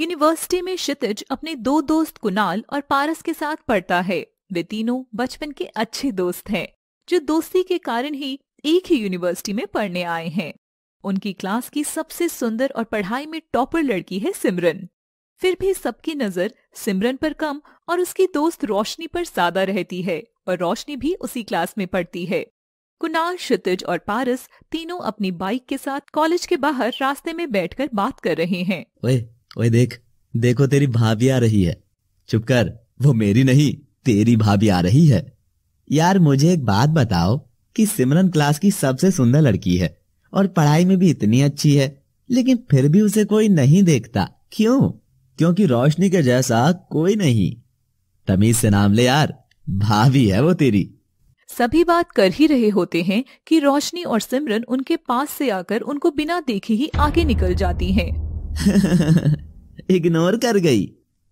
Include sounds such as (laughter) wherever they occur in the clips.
University में क्षितिज अपने दो दोस्त कुणाल और पारस के साथ पढ़ता है वे तीनों बचपन के अच्छे दोस्त हैं जो दोस्ती के कारण ही एक ही यूनिवर्सिटी में पढ़ने आए हैं उनकी क्लास की सबसे सुंदर और पढ़ाई में टॉपर लड़की है सिमरन फिर भी सबकी नजर सिमरन पर कम और उसकी दोस्त रोशनी पर ज्यादा रहती है और रोशनी भी उसी क्लास में पढ़ती है कुणाल क्षितिज और पारस तीनों अपनी बाइक के साथ कॉलेज के बाहर रास्ते में बैठकर बात कर रहे हैं ओए देख देखो तेरी भाभी आ रही है चुप कर वो मेरी नहीं तेरी भाभी आ रही है यार मुझे एक बात बताओ कि सिमरन क्लास की सबसे सुंदर लड़की है और पढ़ाई में भी इतनी अच्छी है लेकिन फिर भी उसे कोई नहीं देखता क्यों क्योंकि रोशनी के जैसा कोई नहीं तमीज से नाम ले यार भाभी है वो तेरी सभी बात कर ही रहे होते हैं कि रोशनी और सिमरन उनके पास से आकर उनको बिना देखे ही आगे निकल जाती हैं। (laughs) इग्नोर कर गई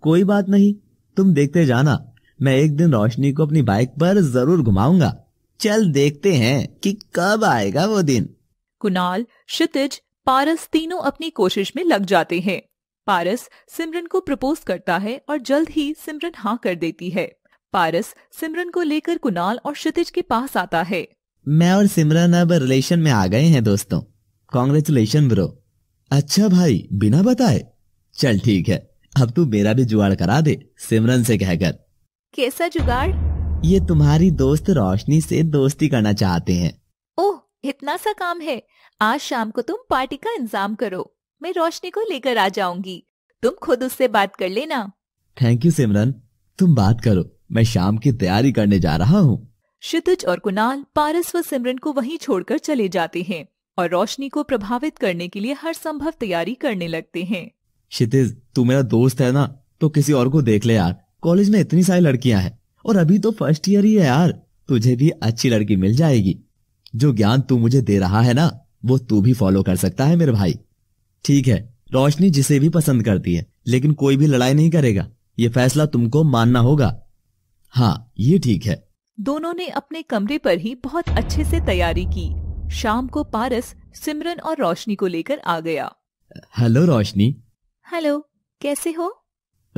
कोई बात नहीं तुम देखते जाना मैं एक दिन रोशनी को अपनी बाइक पर जरूर घुमाऊंगा चल देखते हैं कि कब आएगा वो दिन कुणाल क्षितिज पारस तीनों अपनी कोशिश में लग जाते हैं पारस सिमरन को प्रपोज करता है और जल्द ही सिमरन हाँ कर देती है पारस सिमरन को लेकर कुणाल और क्षितिज के पास आता है मैं और सिमरन अब रिलेशन में आ गए हैं दोस्तों कॉन्ग्रेचुलेशन ब्रो अच्छा भाई बिना बताए चल ठीक है अब तू मेरा भी जुगाड़ करा दे सिमरन से कहकर कैसा जुगाड़ ये तुम्हारी दोस्त रोशनी से दोस्ती करना चाहते हैं ओह इतना सा काम है आज शाम को तुम पार्टी का इंतजाम करो मैं रोशनी को लेकर आ जाऊंगी तुम खुद उससे बात कर लेना थैंक यू सिमरन तुम बात करो मैं शाम की तैयारी करने जा रहा हूँ क्षितिज और कुणाल पारस व सिमरन को वहीं छोड़कर चले जाते हैं और रोशनी को प्रभावित करने के लिए हर संभव तैयारी करने लगते हैं क्षितिज तू मेरा दोस्त है ना तो किसी और को देख ले यार कॉलेज में इतनी सारी लड़कियां हैं और अभी तो फर्स्ट ईयर ही है यार तुझे भी अच्छी लड़की मिल जाएगी जो ज्ञान तू मुझे दे रहा है ना वो तू भी फॉलो कर सकता है मेरे भाई ठीक है रोशनी जिसे भी पसंद करती है लेकिन कोई भी लड़ाई नहीं करेगा ये फैसला तुमको मानना होगा हाँ ये ठीक है दोनों ने अपने कमरे पर ही बहुत अच्छे से तैयारी की शाम को पारस सिमरन और रोशनी को लेकर आ गया हेलो रोशनी हेलो कैसे हो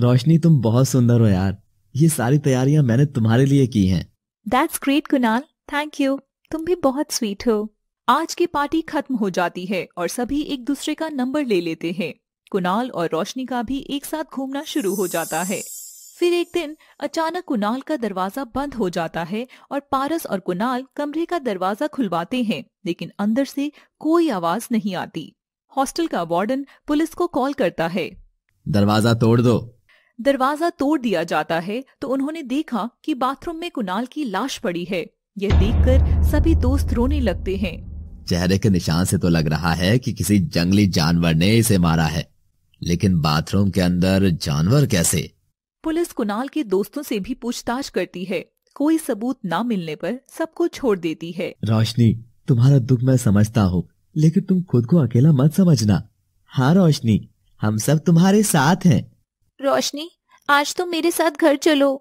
रोशनी तुम बहुत सुंदर हो यार ये सारी तैयारियां मैंने तुम्हारे लिए की हैं that's great Kunal thank you तुम भी बहुत स्वीट हो आज की पार्टी खत्म हो जाती है और सभी एक दूसरे का नंबर ले लेते हैं कुनाल और रोशनी का भी एक साथ घूमना शुरू हो जाता है फिर एक दिन अचानक कुनाल का दरवाजा बंद हो जाता है और पारस और कुनाल कमरे का दरवाजा खुलवाते हैं लेकिन अंदर से कोई आवाज नहीं आती हॉस्टल का वार्डन पुलिस को कॉल करता है दरवाजा तोड़ दो दरवाजा तोड़ दिया जाता है तो उन्होंने देखा कि बाथरूम में कुणाल की लाश पड़ी है यह देखकर सभी दोस्त रोने लगते हैं चेहरे के निशान से तो लग रहा है कि किसी जंगली जानवर ने इसे मारा है लेकिन बाथरूम के अंदर जानवर कैसे पुलिस कुणाल के दोस्तों से भी पूछताछ करती है कोई सबूत ना मिलने पर सबको छोड़ देती है रोशनी तुम्हारा दुख मैं समझता हूँ लेकिन तुम खुद को अकेला मत समझना हाँ रोशनी हम सब तुम्हारे साथ हैं रोशनी आज तुम मेरे साथ घर चलो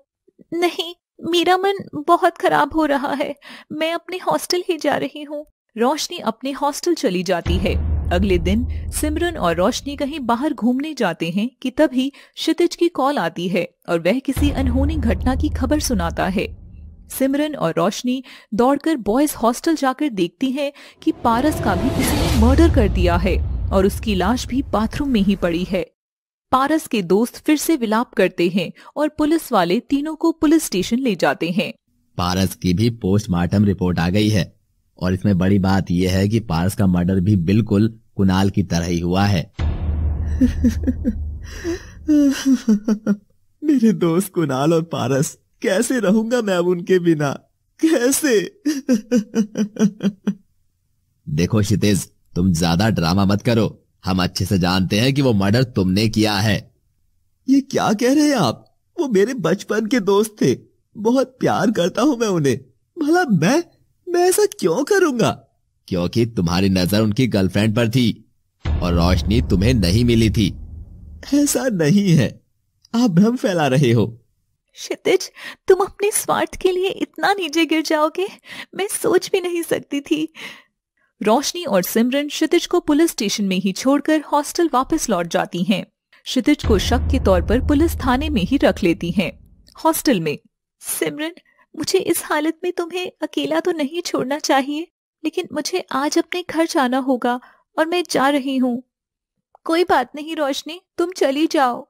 नहीं मेरा मन बहुत खराब हो रहा है मैं अपने हॉस्टल ही जा रही हूँ रोशनी अपने हॉस्टल चली जाती है अगले दिन सिमरन और रोशनी कहीं बाहर घूमने जाते हैं कि तभी क्षितिज की कॉल आती है और वह किसी अनहोनी घटना की खबर सुनाता है सिमरन और रोशनी दौड़कर बॉयज हॉस्टल जाकर देखती हैं कि पारस का भी किसी ने मर्डर कर दिया है और उसकी लाश भी बाथरूम में ही पड़ी है पारस के दोस्त फिर से विलाप करते हैं और पुलिस वाले तीनों को पुलिस स्टेशन ले जाते हैं पारस की भी पोस्टमार्टम रिपोर्ट आ गई है और इसमें बड़ी बात यह है कि पारस का मर्डर भी बिल्कुल कुनाल की तरह ही हुआ है (laughs) मेरे दोस्त कुनाल और पारस कैसे रहूंगा मैं अब उनके बिना कैसे देखो क्षितिज तुम ज्यादा ड्रामा मत करो हम अच्छे से जानते हैं कि वो मर्डर तुमने किया है ये क्या कह रहे हैं आप वो मेरे बचपन के दोस्त थे बहुत प्यार करता हूँ मैं उन्हें भला मैं मैं ऐसा क्यों करूंगा क्योंकि तुम्हारी नजर उनकी गर्लफ्रेंड पर थी और रोशनी तुम्हें नहीं मिली थी ऐसा नहीं है आप भ्रम फैला रहे हो क्षितिज तुम अपने स्वार्थ के लिए इतना नीचे गिर जाओगे मैं सोच भी नहीं सकती थी रोशनी और सिमरन क्षितिज को पुलिस स्टेशन में ही छोड़कर हॉस्टल वापस लौट जाती हैं। क्षितिज को शक के तौर पर पुलिस थाने में ही रख लेती हैं। हॉस्टल में सिमरन मुझे इस हालत में तुम्हें अकेला तो नहीं छोड़ना चाहिए लेकिन मुझे आज अपने घर जाना होगा और मैं जा रही हूँ कोई बात नहीं रोशनी तुम चली जाओ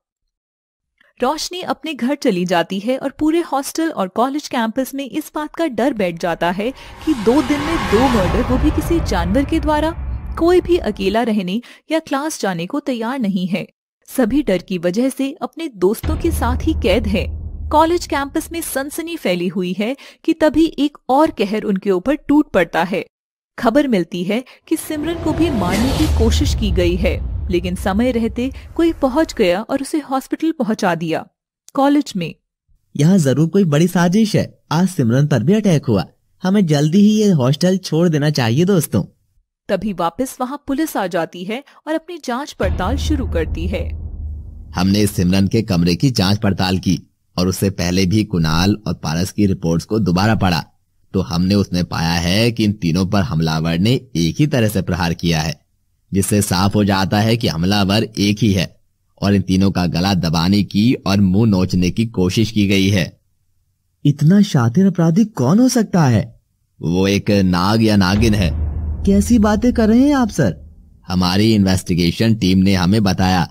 रोशनी अपने घर चली जाती है और पूरे हॉस्टल और कॉलेज कैंपस में इस बात का डर बैठ जाता है कि दो दिन में दो मर्डर वो भी किसी जानवर के द्वारा कोई भी अकेला रहने या क्लास जाने को तैयार नहीं है सभी डर की वजह से अपने दोस्तों के साथ ही कैद है कॉलेज कैंपस में सनसनी फैली हुई है कि तभी एक और कहर उनके ऊपर टूट पड़ता है खबर मिलती है कि सिमरन को भी मारने की कोशिश की गई है लेकिन समय रहते कोई पहुंच गया और उसे हॉस्पिटल पहुंचा दिया कॉलेज में यहाँ जरूर कोई बड़ी साजिश है आज सिमरन पर भी अटैक हुआ हमें जल्दी ही ये हॉस्टल छोड़ देना चाहिए दोस्तों तभी वापस वहाँ पुलिस आ जाती है और अपनी जांच पड़ताल शुरू करती है हमने सिमरन के कमरे की जांच पड़ताल की और उससे पहले भी कुणाल और पारस की रिपोर्ट्स को दोबारा पढ़ा तो हमने उसमें पाया है कि इन तीनों पर हमलावर ने एक ही तरह से प्रहार किया है जिससे साफ हो जाता है कि हमलावर एक ही है और इन तीनों का गला दबाने की और मुंह नोचने की कोशिश की गई है इतना शातिर अपराधी कौन हो सकता है वो एक नाग या नागिन है कैसी बातें कर रहे हैं आप सर हमारी इन्वेस्टिगेशन टीम ने हमें बताया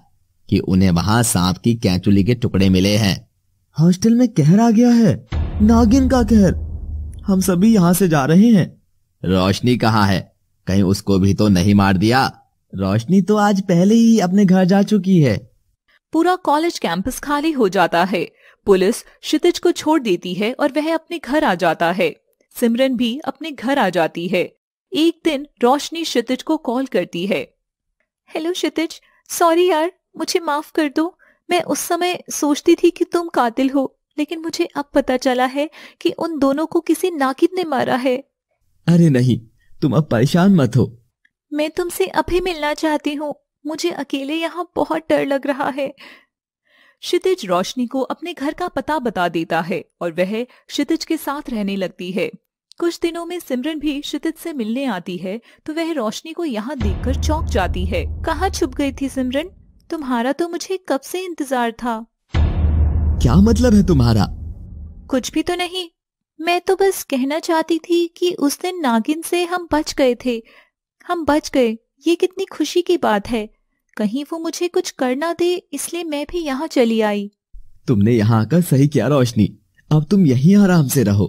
कि उन्हें वहाँ सांप की कैचुली के टुकड़े मिले हैं हॉस्टल में कहर आ गया है नागिन का कहर हम सभी यहाँ से जा रहे हैं रोशनी कहाँ है कहीं उसको भी तो नहीं मार दिया रोशनी तो आज पहले ही अपने घर जा चुकी है पूरा कॉलेज कैंपस खाली हो जाता है पुलिस क्षितिज को छोड़ देती है और वह अपने घर आ जाता है सिमरन भी अपने घर आ जाती है एक दिन रोशनी क्षितिज को कॉल करती है हेलो क्षितिज सॉरी यार मुझे माफ कर दो मैं उस समय सोचती थी कि तुम कातिल हो लेकिन मुझे अब पता चला है कि उन दोनों को किसी नाकिद ने मारा है अरे नहीं तुम अब परेशान मत हो मैं तुमसे अभी मिलना चाहती हूँ मुझे अकेले यहाँ बहुत डर लग रहा है क्षितिज रोशनी को अपने घर का पता बता देता है और वह क्षितिज के साथ रहने लगती है कुछ दिनों में सिमरन भी क्षितिज से मिलने आती है तो वह रोशनी को यहाँ देखकर चौंक जाती है कहाँ छुप गई थी सिमरन तुम्हारा तो मुझे कब से इंतजार था क्या मतलब है तुम्हारा कुछ भी तो नहीं मैं तो बस कहना चाहती थी कि उस दिन नागिन से हम बच गए थे हम बच गए ये कितनी खुशी की बात है कहीं वो मुझे कुछ करना दे इसलिए मैं भी यहाँ चली आई तुमने यहाँ आकर सही किया रोशनी अब तुम यहीं आराम से रहो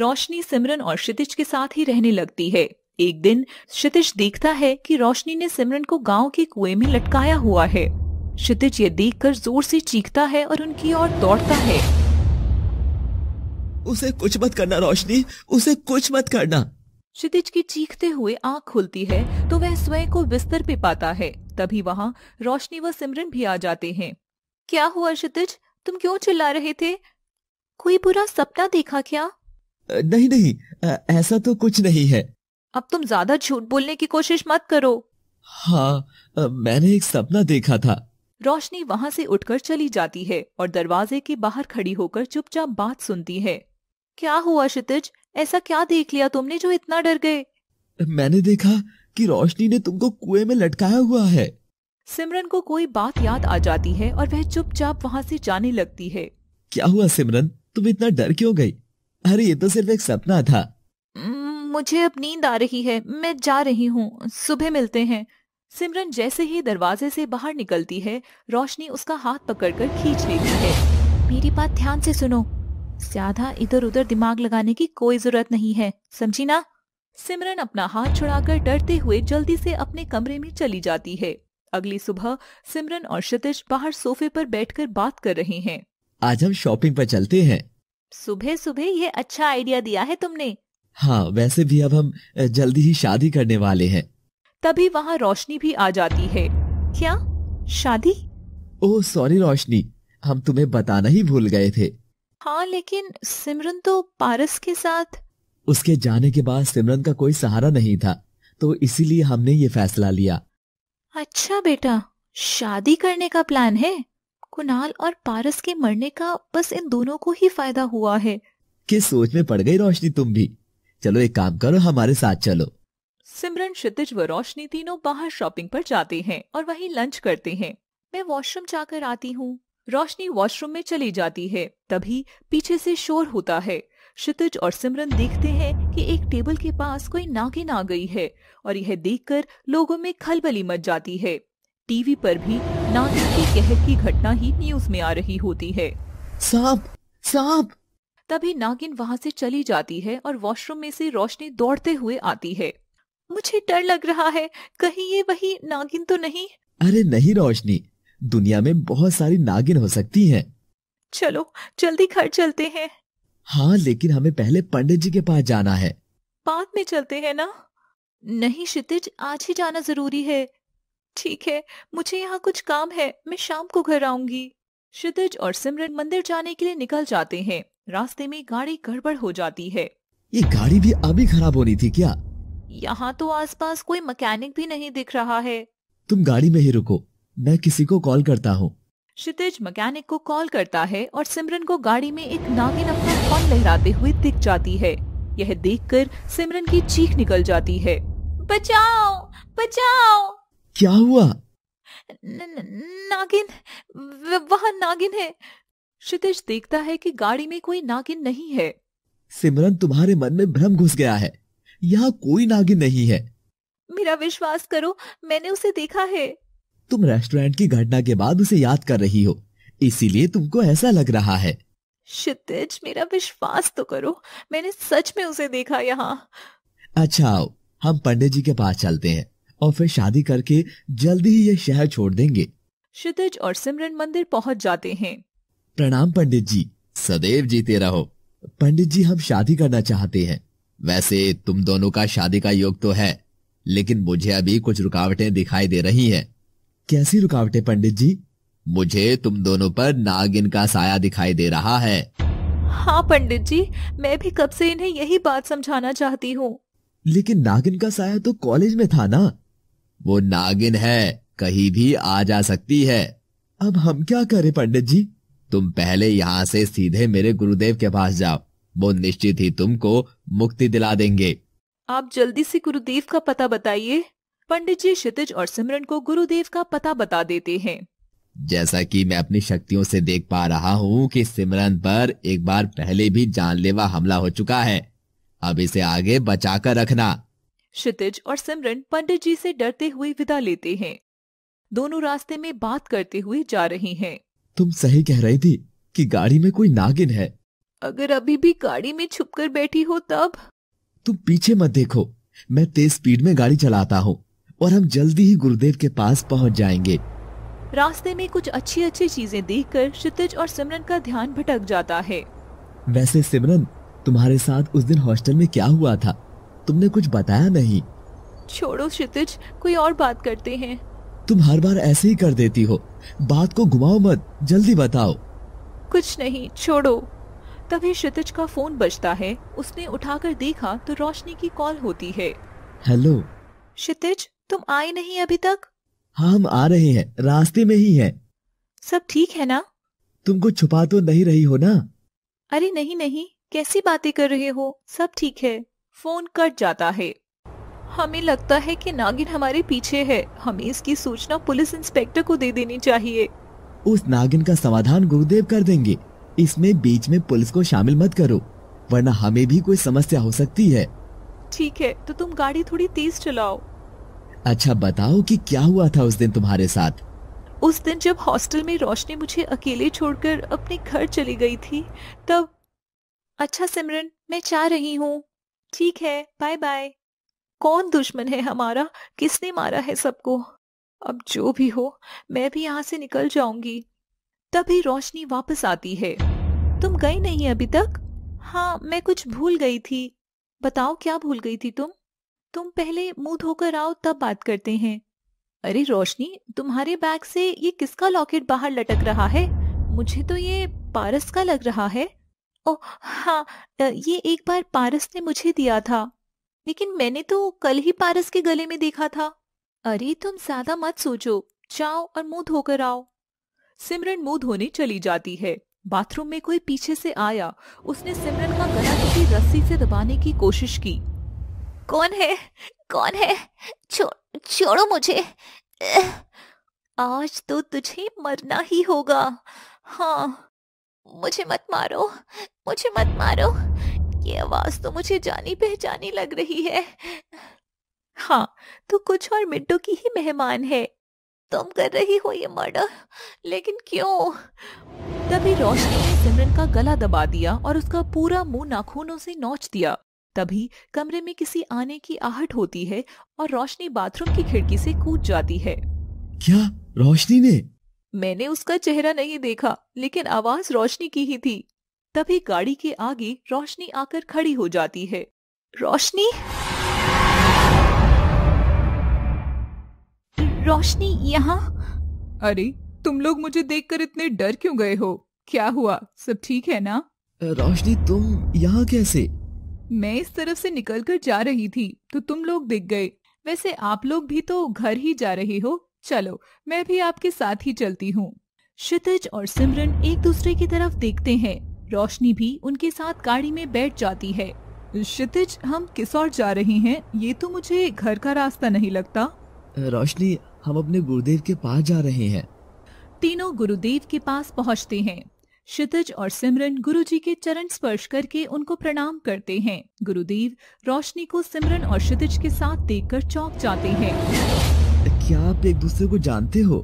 रोशनी सिमरन और क्षितिज के साथ ही रहने लगती है एक दिन क्षितिज देखता है कि रोशनी ने सिमरन को गांव के कुएं में लटकाया हुआ है क्षितिज ये देखकर जोर से चीखता है और उनकी ओर दौड़ता है उसे कुछ मत करना रोशनी उसे कुछ मत करना क्षितिज की चीखते हुए आंख खुलती है तो वह स्वयं को बिस्तर पे पाता है तभी वहाँ रोशनी व सिमरन भी आ जाते हैं क्या हुआ क्षितिज तुम क्यों चिल्ला रहे थे कोई बुरा सपना देखा क्या नहीं नहीं ऐसा तो कुछ नहीं है अब तुम ज्यादा झूठ बोलने की कोशिश मत करो हाँ मैंने एक सपना देखा था रोशनी वहाँ से उठकर चली जाती है और दरवाजे के बाहर खड़ी होकर चुपचाप बात सुनती है क्या हुआ क्षितिज ऐसा क्या देख लिया तुमने जो इतना डर गए मैंने देखा कि रोशनी ने तुमको कुएं में लटकाया हुआ है सिमरन को कोई बात याद आ जाती है और वह चुपचाप वहाँ से जाने लगती है क्या हुआ सिमरन तुम इतना डर क्यों गई अरे ये तो सिर्फ एक सपना था मुझे अब नींद आ रही है मैं जा रही हूँ सुबह मिलते हैं सिमरन जैसे ही दरवाजे से बाहर निकलती है रोशनी उसका हाथ पकड़कर खींच लेती है मेरी बात ध्यान से सुनो ज्यादा इधर उधर दिमाग लगाने की कोई जरूरत नहीं है समझी ना सिमरन अपना हाथ छुड़ाकर डरते हुए जल्दी से अपने कमरे में चली जाती है अगली सुबह सिमरन और क्षितिश बाहर सोफे पर बैठकर बात कर रहे हैं आज हम शॉपिंग पर चलते हैं सुबह सुबह ये अच्छा आइडिया दिया है तुमने हाँ वैसे भी अब हम जल्दी ही शादी करने वाले हैं तभी वहाँ रोशनी भी आ जाती है क्या शादी ओह सॉरी रोशनी हम तुम्हें बताना ही भूल गए थे हाँ लेकिन सिमरन तो पारस के साथ उसके जाने के बाद सिमरन का कोई सहारा नहीं था तो इसीलिए हमने ये फैसला लिया अच्छा बेटा शादी करने का प्लान है कुणाल और पारस के मरने का बस इन दोनों को ही फायदा हुआ है किस सोच में पड़ गई रोशनी तुम भी चलो एक काम करो हमारे साथ चलो सिमरन क्षितिज व रोशनी तीनों बाहर शॉपिंग पर जाते हैं और वहीं लंच करते हैं मैं वॉशरूम जाकर आती हूँ रोशनी वॉशरूम में चली जाती है तभी पीछे से शोर होता है क्षितिज और सिमरन देखते हैं कि एक टेबल के पास कोई नागिन आ गई है और यह देखकर लोगों में खलबली मच जाती है टीवी पर भी नागिन की कहर की घटना ही न्यूज में आ रही होती है सांप सांप तभी नागिन वहाँ से चली जाती है और वॉशरूम में से रोशनी दौड़ते हुए आती है मुझे डर लग रहा है कहीं ये वही नागिन तो नहीं अरे नहीं रोशनी दुनिया में बहुत सारी नागिन हो सकती हैं। चलो जल्दी घर चलते हैं हाँ लेकिन हमें पहले पंडित जी के पास जाना है बाद में चलते हैं ना नहीं क्षितिज आज ही जाना जरूरी है ठीक है मुझे यहाँ कुछ काम है मैं शाम को घर आऊंगी क्षितिज और सिमरन मंदिर जाने के लिए निकल जाते हैं रास्ते में गाड़ी गड़बड़ हो जाती है ये गाड़ी भी अभी खराब होनी थी क्या यहाँ तो आसपास कोई मैकेनिक भी नहीं दिख रहा है तुम गाड़ी में ही रुको मैं किसी को कॉल करता हूँ क्षितिज मैकेनिक को कॉल करता है और सिमरन को गाड़ी में एक नागिन अपना फोन लहराते हुए दिख जाती है यह देखकर सिमरन की चीख निकल जाती है बचाओ बचाओ क्या हुआ न, न, नागिन वहाँ नागिन है क्षितिज देखता है कि गाड़ी में कोई नागिन नहीं है सिमरन तुम्हारे मन में भ्रम घुस गया है यहाँ कोई नागिन नहीं है मेरा विश्वास करो मैंने उसे देखा है तुम रेस्टोरेंट की घटना के बाद उसे याद कर रही हो इसीलिए तुमको ऐसा लग रहा है क्षितिज मेरा विश्वास तो करो मैंने सच में उसे देखा यहाँ अच्छा आओ हम पंडित जी के पास चलते हैं और फिर शादी करके जल्दी ही ये शहर छोड़ देंगे क्षितिज और सिमरन मंदिर पहुँच जाते हैं प्रणाम पंडित जी सदैव जीते रहो पंडित जी हम शादी करना चाहते हैं वैसे तुम दोनों का शादी का योग तो है लेकिन मुझे अभी कुछ रुकावटें दिखाई दे रही हैं। कैसी रुकावटें पंडित जी मुझे तुम दोनों पर नागिन का साया दिखाई दे रहा है हाँ पंडित जी मैं भी कब से इन्हें यही बात समझाना चाहती हूँ लेकिन नागिन का साया तो कॉलेज में था ना वो नागिन है कहीं भी आ जा सकती है अब हम क्या करें पंडित जी तुम पहले यहाँ से सीधे मेरे गुरुदेव के पास जाओ वो निश्चित ही तुमको मुक्ति दिला देंगे आप जल्दी से गुरुदेव का पता बताइए पंडित जी क्षितिज और सिमरन को गुरुदेव का पता बता देते हैं जैसा कि मैं अपनी शक्तियों से देख पा रहा हूँ कि सिमरन पर एक बार पहले भी जानलेवा हमला हो चुका है अब इसे आगे बचा कर रखना क्षितिज और सिमरन पंडित जी से डरते हुए विदा लेते हैं दोनों रास्ते में बात करते हुए जा रही हैं। तुम सही कह रही थी कि गाड़ी में कोई नागिन है अगर अभी भी गाड़ी में छुप कर बैठी हो तब तुम पीछे मत देखो मैं तेज स्पीड में गाड़ी चलाता हूँ और हम जल्दी ही गुरुदेव के पास पहुंच जाएंगे रास्ते में कुछ अच्छी अच्छी चीजें देखकर क्षितिज और सिमरन का ध्यान भटक जाता है वैसे सिमरन तुम्हारे साथ उस दिन हॉस्टल में क्या हुआ था तुमने कुछ बताया नहीं छोड़ो क्षितिज कोई और बात करते हैं तुम हर बार ऐसे ही कर देती हो बात को घुमाओ मत जल्दी बताओ कुछ नहीं छोड़ो तभी क्षितिज का फोन बजता है उसने उठाकर देखा तो रोशनी की कॉल होती है हेलो क्षितिज तुम आए नहीं अभी तक हाँ, हम आ रहे हैं रास्ते में ही हैं। सब ठीक है ना तुम कुछ छुपा तो नहीं रही हो ना अरे नहीं नहीं कैसी बातें कर रहे हो सब ठीक है फोन कट जाता है हमें लगता है कि नागिन हमारे पीछे है हमें इसकी सूचना पुलिस इंस्पेक्टर को दे देनी चाहिए उस नागिन का समाधान गुरुदेव कर देंगे इसमें बीच में पुलिस को शामिल मत करो वरना हमें भी कोई समस्या हो सकती है ठीक है तो तुम गाड़ी थोड़ी तेज चलाओ अच्छा बताओ कि क्या हुआ था उस दिन तुम्हारे साथ उस दिन जब हॉस्टल में रोशनी मुझे अकेले छोड़कर अपने घर चली गई थी तब अच्छा सिमरन मैं चाह रही हूँ ठीक है बाय बाय कौन दुश्मन है हमारा किसने मारा है सबको अब जो भी हो मैं भी यहाँ से निकल जाऊंगी तभी रोशनी वापस आती है तुम गई नहीं अभी तक हाँ मैं कुछ भूल गई थी बताओ क्या भूल गई थी तुम तुम पहले मुंह धोकर आओ तब बात करते हैं अरे रोशनी तुम्हारे बैग से ये किसका लॉकेट बाहर लटक रहा है मुझे तो ये पारस का लग रहा है ओ हाँ ये एक बार पारस ने मुझे दिया था लेकिन मैंने तो कल ही पारस के गले में देखा था अरे तुम ज्यादा मत सोचो जाओ और मुंह धोकर आओ सिमरन मुंह धोने चली जाती है बाथरूम में कोई पीछे से आया उसने सिमरन का गला किसी रस्सी से दबाने की कोशिश की कौन है कौन है छो, छोड़ो मुझे आज तो तुझे मरना ही होगा हाँ मुझे मत मारो मुझे मत मारो ये आवाज तो मुझे जानी पहचानी लग रही है हाँ तो कुछ और मिट्टू की ही मेहमान है तुम कर रही हो ये मर्डर लेकिन क्यों तभी रोशनी ने सिमरन का गला दबा दिया और उसका पूरा मुंह नाखूनों से नोच दिया तभी कमरे में किसी आने की आहट होती है और रोशनी बाथरूम की खिड़की से कूद जाती है क्या रोशनी ने मैंने उसका चेहरा नहीं देखा लेकिन आवाज रोशनी की ही थी तभी गाड़ी के आगे रोशनी आकर खड़ी हो जाती है रोशनी रोशनी यहाँ अरे तुम लोग मुझे देखकर इतने डर क्यों गए हो क्या हुआ सब ठीक है ना रोशनी तुम यहाँ कैसे मैं इस तरफ से निकल कर जा रही थी तो तुम लोग दिख गए वैसे आप लोग भी तो घर ही जा रहे हो चलो मैं भी आपके साथ ही चलती हूँ क्षितिज और सिमरन एक दूसरे की तरफ देखते हैं रोशनी भी उनके साथ गाड़ी में बैठ जाती है क्षितिज हम किस और जा रहे हैं ये तो मुझे घर का रास्ता नहीं लगता रोशनी हम अपने गुरुदेव के पास जा रहे हैं तीनों गुरुदेव के पास पहुंचते हैं क्षितज और सिमरन गुरु जी के चरण स्पर्श करके उनको प्रणाम करते हैं गुरुदेव रोशनी को सिमरन और क्षितिज के साथ देखकर चौंक जाते हैं क्या आप एक दूसरे को जानते हो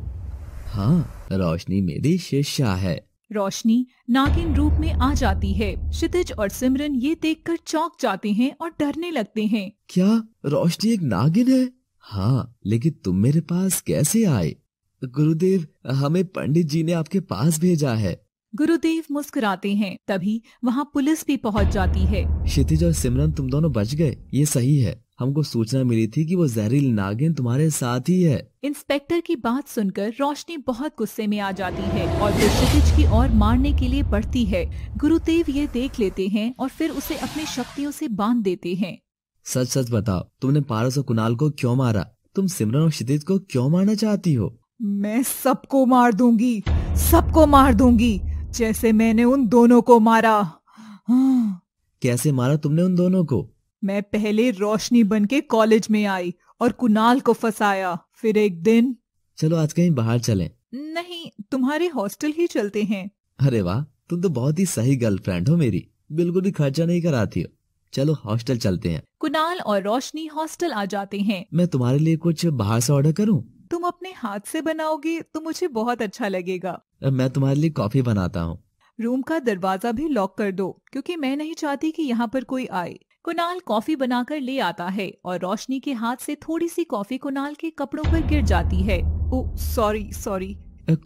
हाँ रोशनी मेरी शिष्या है रोशनी नागिन रूप में आ जाती है क्षितिज और सिमरन ये देखकर चौंक जाते हैं और डरने लगते हैं क्या रोशनी एक नागिन है हाँ लेकिन तुम मेरे पास कैसे आए गुरुदेव हमें पंडित जी ने आपके पास भेजा है गुरुदेव मुस्कुराते हैं तभी वहाँ पुलिस भी पहुँच जाती है क्षितिज और सिमरन तुम दोनों बच गए ये सही है हमको सूचना मिली थी कि वो जहरील नागिन तुम्हारे साथ ही है इंस्पेक्टर की बात सुनकर रोशनी बहुत गुस्से में आ जाती है और वो क्षितिज की ओर मारने के लिए बढ़ती है गुरुदेव ये देख लेते हैं और फिर उसे अपनी शक्तियों से बांध देते हैं सच सच बताओ तुमने पारस और कुणाल को क्यों मारा तुम सिमरन और क्षितिज को क्यों मारना चाहती हो मैं सबको मार दूंगी सबको मार दूंगी जैसे मैंने उन दोनों को मारा हाँ। कैसे मारा तुमने उन दोनों को मैं पहले रोशनी बन के कॉलेज में आई और कुणाल को फसाया फिर एक दिन चलो आज कहीं बाहर चलें। नहीं तुम्हारे हॉस्टल ही चलते हैं अरे वाह तुम तो बहुत ही सही गर्लफ्रेंड हो मेरी बिल्कुल भी खर्चा नहीं कराती हो चलो हॉस्टल चलते हैं कुणाल और रोशनी हॉस्टल आ जाते हैं मैं तुम्हारे लिए कुछ बाहर से ऑर्डर करूं? तुम अपने हाथ से बनाओगे तो मुझे बहुत अच्छा लगेगा मैं तुम्हारे लिए कॉफी बनाता हूँ रूम का दरवाजा भी लॉक कर दो क्योंकि मैं नहीं चाहती कि यहाँ पर कोई आए कुनाल कॉफी बनाकर ले आता है और रोशनी के हाथ से थोड़ी सी कॉफी कुनाल के कपड़ों पर गिर जाती है ओ सॉरी सॉरी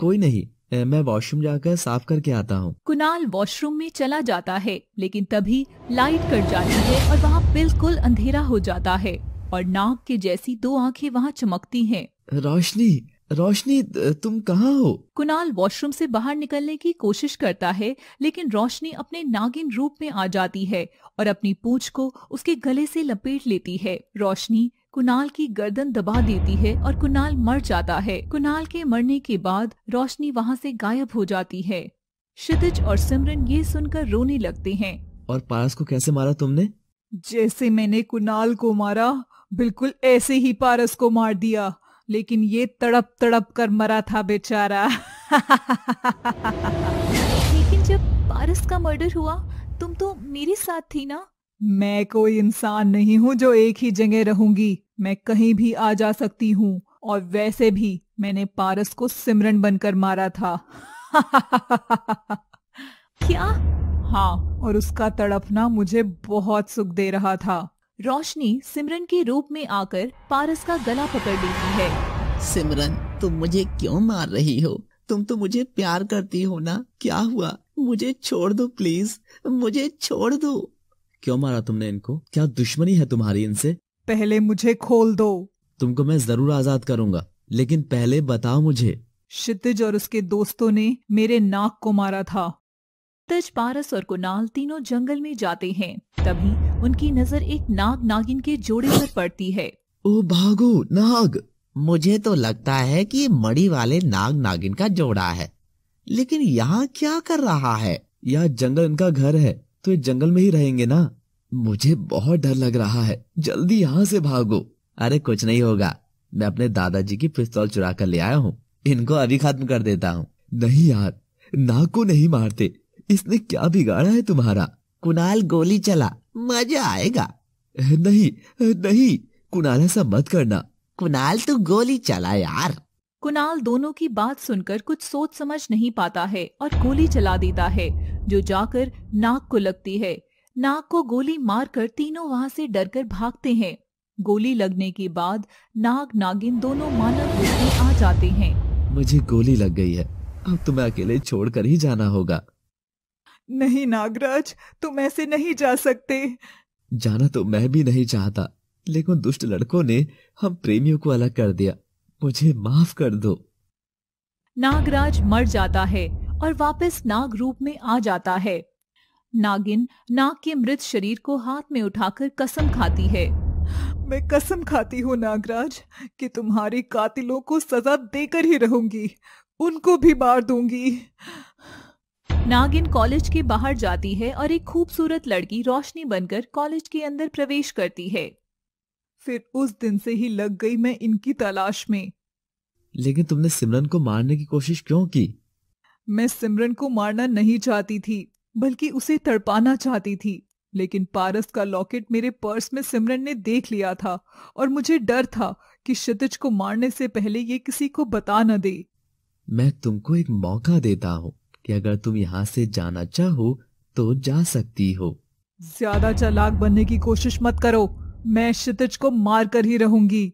कोई नहीं मैं वॉशरूम जाकर साफ करके आता हूँ कुनाल वॉशरूम में चला जाता है लेकिन तभी लाइट कट जाती है और वहाँ बिल्कुल अंधेरा हो जाता है और नाक के जैसी दो आंखें वहाँ चमकती हैं। रोशनी रोशनी तुम कहाँ हो कुणाल वॉशरूम से बाहर निकलने की कोशिश करता है लेकिन रोशनी अपने नागिन रूप में आ जाती है और अपनी पूछ को उसके गले से लपेट लेती है रोशनी कुणाल की गर्दन दबा देती है और कुणाल मर जाता है कुणाल के मरने के बाद रोशनी वहाँ से गायब हो जाती है क्षितिज और सिमरन ये सुनकर रोने लगते हैं और पारस को कैसे मारा तुमने जैसे मैंने कुणाल को मारा बिल्कुल ऐसे ही पारस को मार दिया लेकिन ये तड़प तड़प कर मरा था बेचारा लेकिन जब पारस का मर्डर हुआ तुम तो मेरे साथ थी ना मैं कोई इंसान नहीं हूँ जो एक ही जगह रहूंगी मैं कहीं भी आ जा सकती हूँ और वैसे भी मैंने पारस को सिमरन बनकर मारा था क्या हाँ और उसका तड़पना मुझे बहुत सुख दे रहा था रोशनी सिमरन के रूप में आकर पारस का गला पकड़ लेती है सिमरन तुम मुझे क्यों मार रही हो तुम तो मुझे प्यार करती हो ना क्या हुआ मुझे छोड़ दो प्लीज मुझे छोड़ दो क्यों मारा तुमने इनको क्या दुश्मनी है तुम्हारी इनसे पहले मुझे खोल दो तुमको मैं जरूर आजाद करूंगा लेकिन पहले बताओ मुझे क्षितिज और उसके दोस्तों ने मेरे नाक को मारा था तज पारस और कुनाल तीनों जंगल में जाते हैं तभी उनकी नजर एक नाग नागिन के जोड़े पर पड़ती है ओ भागो नाग मुझे तो लगता है कि ये मड़ी वाले नाग नागिन का जोड़ा है लेकिन यहाँ क्या कर रहा है यह जंगल इनका घर है तो ये जंगल में ही रहेंगे ना मुझे बहुत डर लग रहा है जल्दी यहाँ से भागो अरे कुछ नहीं होगा मैं अपने दादाजी की पिस्तौल चुरा कर ले आया हूँ इनको अभी खत्म कर देता हूँ नहीं यार नाग को नहीं मारते इसने क्या बिगाड़ा है तुम्हारा कुणाल गोली चला मजा आएगा नहीं नहीं कुणाल ऐसा मत करना कुणाल तू तो गोली चला यार कुणाल दोनों की बात सुनकर कुछ सोच समझ नहीं पाता है और गोली चला देता है जो जाकर नाक को लगती है नाक को गोली मारकर तीनों वहां से डरकर भागते हैं गोली लगने के बाद नाग नागिन दोनों मानव रूप में आ जाते हैं मुझे गोली लग गई है अब तुम्हें अकेले छोड़कर ही जाना होगा नहीं नागराज तुम ऐसे नहीं जा सकते जाना तो मैं भी नहीं चाहता लेकिन दुष्ट लड़कों ने हम प्रेमियों को अलग कर दिया मुझे माफ कर दो नागराज मर जाता है और वापस नाग रूप में आ जाता है नागिन नाग के मृत शरीर को हाथ में उठाकर कसम खाती है मैं कसम खाती हूँ नागराज कि तुम्हारे कातिलों को सजा देकर ही रहूंगी उनको भी मार दूंगी नागिन कॉलेज के बाहर जाती है और एक खूबसूरत लड़की रोशनी बनकर कॉलेज के अंदर प्रवेश करती है फिर उस दिन से ही लग गई मैं इनकी तलाश में लेकिन तुमने सिमरन को मारने की कोशिश क्यों की मैं सिमरन को मारना नहीं चाहती थी बल्कि उसे तड़पाना चाहती थी लेकिन पारस का लॉकेट मेरे पर्स में सिमरन ने देख लिया था और मुझे डर था कि क्षितिज को मारने से पहले ये किसी को बता न दे मैं तुमको एक मौका देता हूँ कि अगर तुम यहाँ से जाना चाहो तो जा सकती हो ज्यादा चालाक बनने की कोशिश मत करो मैं क्षितिज को मार कर ही रहूंगी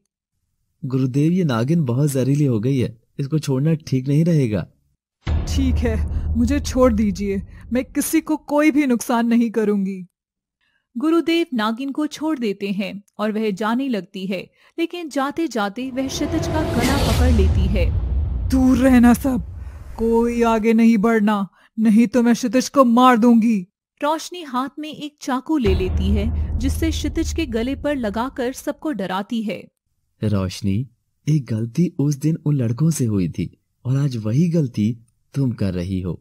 गुरुदेव ये नागिन बहुत जहरीली हो गई है इसको छोड़ना ठीक नहीं रहेगा ठीक है मुझे छोड़ दीजिए मैं किसी को कोई भी नुकसान नहीं करूंगी गुरुदेव नागिन को छोड़ देते हैं और वह जाने लगती है लेकिन जाते जाते वह क्षितिज का गला पकड़ लेती है दूर रहना सब कोई आगे नहीं बढ़ना नहीं तो मैं क्षितिज को मार दूंगी रोशनी हाथ में एक चाकू ले लेती है जिससे क्षितिज के गले पर लगाकर सबको डराती है रोशनी एक गलती उस दिन उन लड़कों से हुई थी और आज वही गलती तुम कर रही हो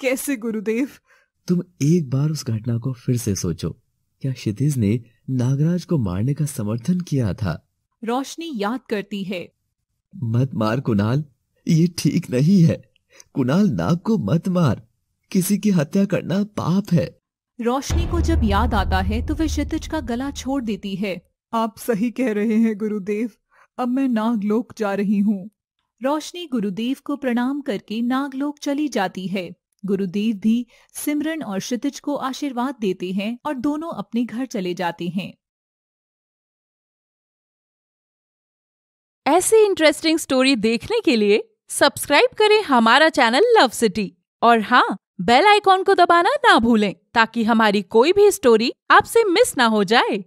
कैसे गुरुदेव तुम एक बार उस घटना को फिर से सोचो क्या क्षितिज ने नागराज को मारने का समर्थन किया था रोशनी याद करती है मत मार कुणाल ये ठीक नहीं है कुणाल नाग को मत मार किसी की हत्या करना पाप है रोशनी को जब याद आता है तो वह क्षितिज का गला छोड़ देती है आप सही कह रहे हैं गुरुदेव अब मैं नागलोक जा रही हूँ रोशनी गुरुदेव को प्रणाम करके नागलोक चली जाती है गुरुदेव भी सिमरन और क्षितिज को आशीर्वाद देते हैं और दोनों अपने घर चले जाते हैं ऐसी इंटरेस्टिंग स्टोरी देखने के लिए सब्सक्राइब करें हमारा चैनल लव सिटी और हाँ बेल आइकॉन को दबाना ना भूलें ताकि हमारी कोई भी स्टोरी आपसे मिस ना हो जाए